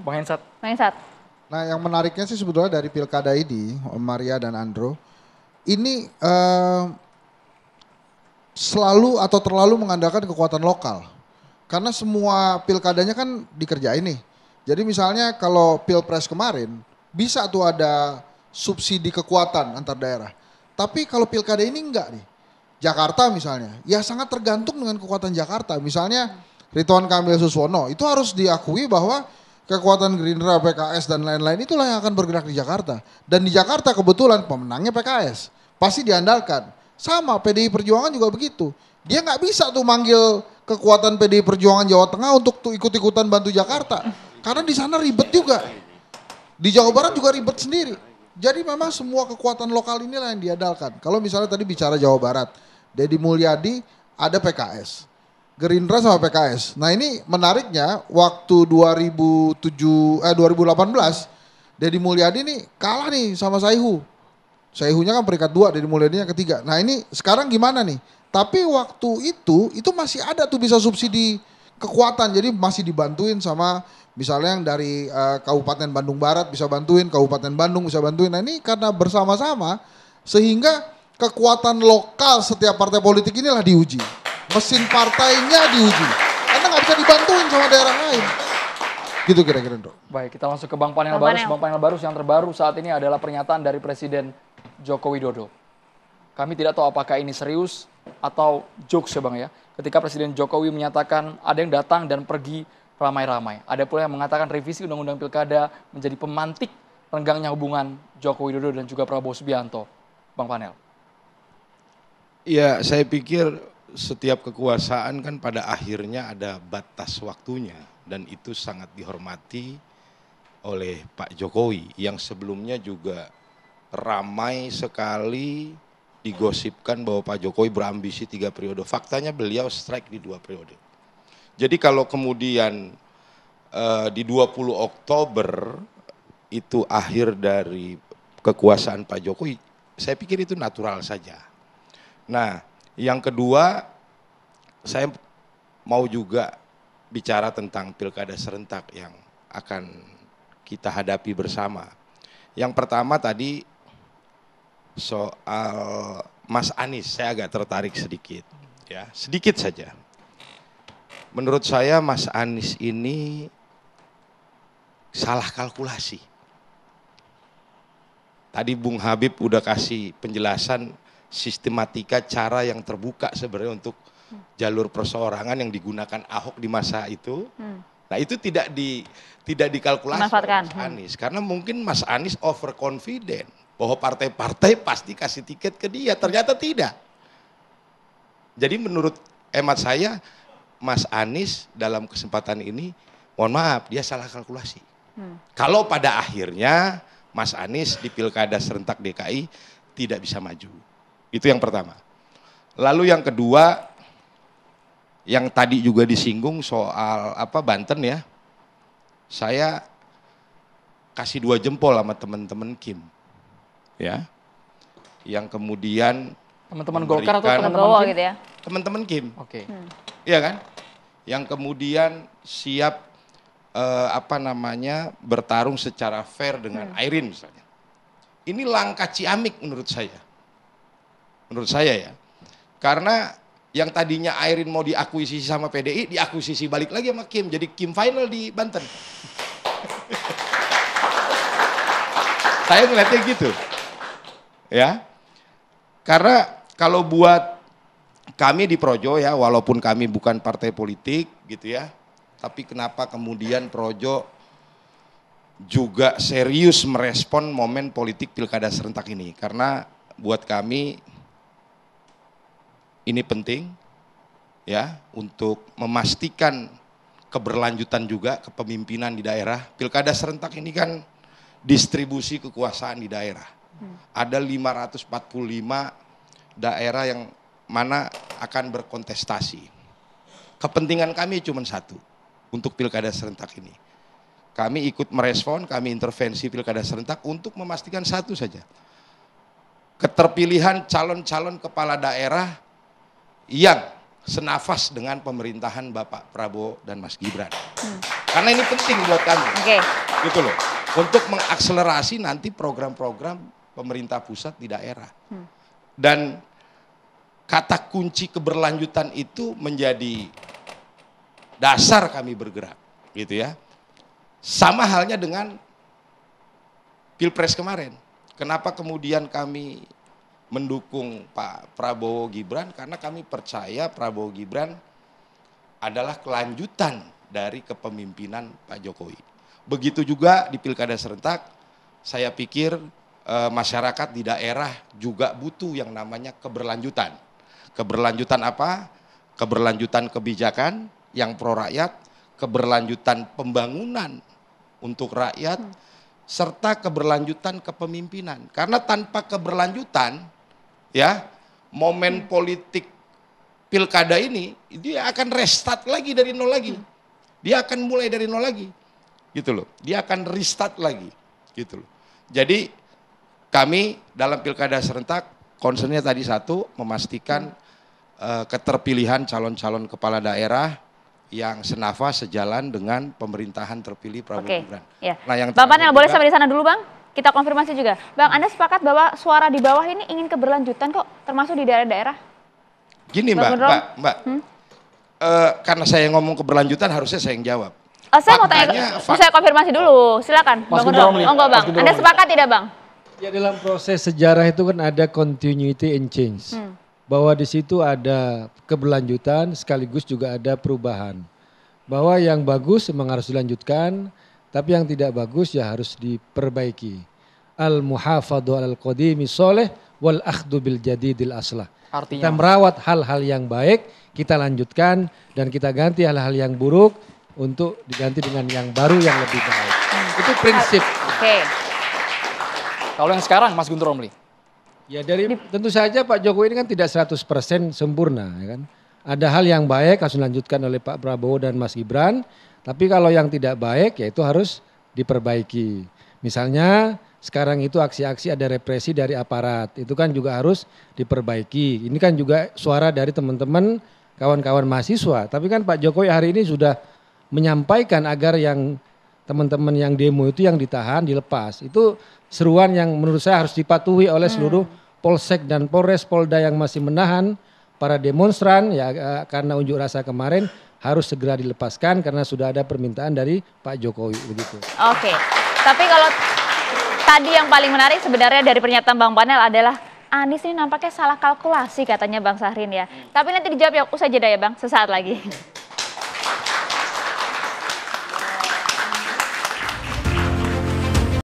Bang Hensat. Bang Hensat. Nah yang menariknya sih sebetulnya dari pilkada ini, Maria dan Andro, ini uh, selalu atau terlalu mengandalkan kekuatan lokal. Karena semua pilkadanya kan dikerjain nih. Jadi misalnya kalau pilpres kemarin, bisa tuh ada subsidi kekuatan antar daerah. Tapi kalau pilkada ini enggak nih. Jakarta misalnya, ya sangat tergantung dengan kekuatan Jakarta. Misalnya Rituan Kamil Suswono, itu harus diakui bahwa kekuatan Gerindra, PKS dan lain-lain itulah yang akan bergerak di Jakarta. Dan di Jakarta kebetulan pemenangnya PKS, pasti diandalkan. Sama PDI Perjuangan juga begitu. Dia nggak bisa tuh manggil kekuatan PDI Perjuangan Jawa Tengah untuk tuh ikut-ikutan bantu Jakarta. Karena di sana ribet juga. Di Jawa Barat juga ribet sendiri. Jadi memang semua kekuatan lokal inilah yang diandalkan. Kalau misalnya tadi bicara Jawa Barat, Deddy Mulyadi ada PKS. Gerindra sama PKS. Nah ini menariknya waktu 2007 eh 2018 Deddy Mulyadi nih kalah nih sama Saihu. Saihunya kan peringkat dua, Deddy Mulyadi yang ketiga. Nah ini sekarang gimana nih? Tapi waktu itu itu masih ada tuh bisa subsidi kekuatan. Jadi masih dibantuin sama misalnya yang dari uh, Kabupaten Bandung Barat bisa bantuin, Kabupaten Bandung bisa bantuin. Nah ini karena bersama-sama sehingga kekuatan lokal setiap partai politik inilah diuji mesin partainya diuji. Anda nggak bisa dibantuin sama daerah lain. Gitu kira-kira dok. Baik, kita langsung ke Bang Panel baru. Barus. Bang Panel Barus yang terbaru saat ini adalah pernyataan dari Presiden Joko Widodo. Kami tidak tahu apakah ini serius atau jokes ya Bang ya. Ketika Presiden Jokowi menyatakan ada yang datang dan pergi ramai-ramai. Ada pula yang mengatakan revisi Undang-Undang Pilkada menjadi pemantik renggangnya hubungan Joko Widodo dan juga Prabowo Subianto. Bang Panel. Ya, saya pikir setiap kekuasaan kan pada akhirnya ada batas waktunya dan itu sangat dihormati oleh Pak Jokowi yang sebelumnya juga ramai sekali digosipkan bahwa Pak Jokowi berambisi tiga periode. Faktanya beliau strike di dua periode. Jadi kalau kemudian eh, di 20 Oktober itu akhir dari kekuasaan Pak Jokowi, saya pikir itu natural saja. Nah, yang kedua saya mau juga bicara tentang pilkada serentak yang akan kita hadapi bersama. Yang pertama tadi soal Mas Anies, saya agak tertarik sedikit, ya sedikit saja. Menurut saya Mas Anies ini salah kalkulasi. Tadi Bung Habib udah kasih penjelasan sistematika cara yang terbuka sebenarnya untuk jalur perseorangan yang digunakan Ahok di masa itu. Hmm. Nah itu tidak di tidak dikalkulasi Mas Anies hmm. karena mungkin Mas Anies overconfident bahwa partai-partai pasti kasih tiket ke dia. Ternyata tidak. Jadi menurut emat saya Mas Anies dalam kesempatan ini mohon maaf dia salah kalkulasi. Hmm. Kalau pada akhirnya Mas Anies di Pilkada serentak DKI tidak bisa maju. Itu yang pertama. Lalu yang kedua yang tadi juga disinggung soal apa Banten ya. Saya kasih dua jempol sama teman-teman Kim. Ya. Yang kemudian teman-teman Golkar atau teman-teman gitu Teman-teman Kim. Oke. Okay. Hmm. Iya kan? Yang kemudian siap eh, apa namanya bertarung secara fair dengan hmm. Airin misalnya. Ini langkah ciamik menurut saya. Menurut saya ya. Karena yang tadinya Airin mau diakuisisi sama PDI, diakuisisi balik lagi sama Kim. Jadi Kim final di Banten. Saya ngeliatnya gitu. Ya. Karena kalau buat kami di Projo ya, walaupun kami bukan partai politik gitu ya, tapi kenapa kemudian Projo juga serius merespon momen politik pilkada serentak ini? Karena buat kami ini penting ya untuk memastikan keberlanjutan juga kepemimpinan di daerah. Pilkada serentak ini kan distribusi kekuasaan di daerah. Hmm. Ada 545 daerah yang mana akan berkontestasi. Kepentingan kami cuma satu untuk pilkada serentak ini. Kami ikut merespon, kami intervensi pilkada serentak untuk memastikan satu saja. Keterpilihan calon-calon kepala daerah yang senafas dengan pemerintahan Bapak Prabowo dan Mas Gibran. Hmm. Karena ini penting buat kami. Okay. Gitu loh. Untuk mengakselerasi nanti program-program pemerintah pusat di daerah. Hmm. Dan kata kunci keberlanjutan itu menjadi dasar kami bergerak, gitu ya. Sama halnya dengan Pilpres kemarin. Kenapa kemudian kami mendukung Pak Prabowo Gibran karena kami percaya Prabowo Gibran adalah kelanjutan dari kepemimpinan Pak Jokowi. Begitu juga di pilkada serentak, saya pikir e, masyarakat di daerah juga butuh yang namanya keberlanjutan. Keberlanjutan apa? Keberlanjutan kebijakan yang pro rakyat, keberlanjutan pembangunan untuk rakyat, hmm. serta keberlanjutan kepemimpinan. Karena tanpa keberlanjutan, ya momen politik pilkada ini dia akan restart lagi dari nol lagi. Dia akan mulai dari nol lagi. Gitu loh. Dia akan restart lagi. Gitu loh. Jadi kami dalam pilkada serentak concernnya tadi satu memastikan uh, keterpilihan calon-calon kepala daerah yang senafas sejalan dengan pemerintahan terpilih Prabowo Oke, Okay, iya. yeah. Nah, yang Bapak Nel boleh sampai di sana dulu, Bang? Kita konfirmasi juga. Bang, Anda sepakat bahwa suara di bawah ini ingin keberlanjutan kok, termasuk di daerah-daerah? Gini Mbak, Mbak, Mbak. Hmm? E, karena saya ngomong keberlanjutan harusnya saya yang jawab. Oh, saya mau tanya, fak saya konfirmasi dulu. Silakan, Mas Bang Gendrom. Oh, enggak, Bang. Anda sepakat tidak, Bang? Ya dalam proses sejarah itu kan ada continuity and change. Hmm. Bahwa di situ ada keberlanjutan sekaligus juga ada perubahan. Bahwa yang bagus memang harus dilanjutkan, tapi yang tidak bagus ya harus diperbaiki. Al muhafadu al qadimi soleh wal akhdu bil jadidil aslah. Artinya. Kita merawat hal-hal yang baik, kita lanjutkan dan kita ganti hal-hal yang buruk untuk diganti dengan yang baru yang lebih baik. Itu prinsip. Oke. Okay. Kalau yang sekarang Mas Guntur Romli. Ya dari tentu saja Pak Jokowi ini kan tidak 100% sempurna ya kan. Ada hal yang baik harus dilanjutkan oleh Pak Prabowo dan Mas Gibran tapi kalau yang tidak baik ya itu harus diperbaiki. Misalnya sekarang itu aksi-aksi ada represi dari aparat, itu kan juga harus diperbaiki. Ini kan juga suara dari teman-teman kawan-kawan mahasiswa. Tapi kan Pak Jokowi hari ini sudah menyampaikan agar yang teman-teman yang demo itu yang ditahan, dilepas. Itu seruan yang menurut saya harus dipatuhi oleh hmm. seluruh polsek dan polres Polda yang masih menahan para demonstran ya eh, karena unjuk rasa kemarin harus segera dilepaskan karena sudah ada permintaan dari Pak Jokowi begitu. Oke. Tapi kalau tadi yang paling menarik sebenarnya dari pernyataan Bang Panel adalah Anies ini nampaknya salah kalkulasi katanya Bang Sahrin ya. Tapi nanti dijawab ya usah jeda ya Bang, sesaat lagi.